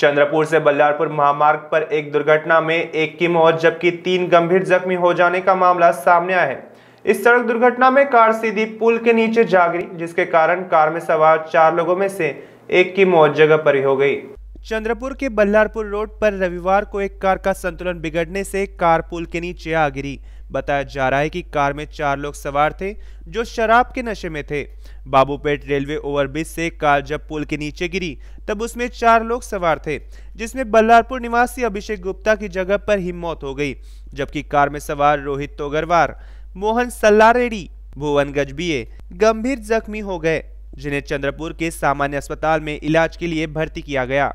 चंद्रपुर से बल्लारपुर महामार्ग पर एक दुर्घटना में एक की मौत जबकि तीन गंभीर जख्मी हो जाने का मामला सामने आया है इस सड़क दुर्घटना में कार सीधी पुल के नीचे जागरी जिसके कारण कार में सवार चार लोगों में से एक की मौत जगह पर ही हो गई चंद्रपुर के बल्लारपुर रोड पर रविवार को एक कार का संतुलन बिगड़ने से कार पुल के नीचे आ गिरी बताया जा रहा है कि कार में चार लोग सवार थे जो शराब के नशे में थे बाबूपेट रेलवे ओवरब्रिज से कार जब पुल के नीचे गिरी तब उसमें चार लोग सवार थे जिसमें बल्लारपुर निवासी अभिषेक गुप्ता की जगह पर ही मौत हो गई जबकि कार में सवार रोहित तोगरवार मोहन सल्लारेडी भुवन गजबीए गंभीर जख्मी हो गए जिन्हें चंद्रपुर के सामान्य अस्पताल में इलाज के लिए भर्ती किया गया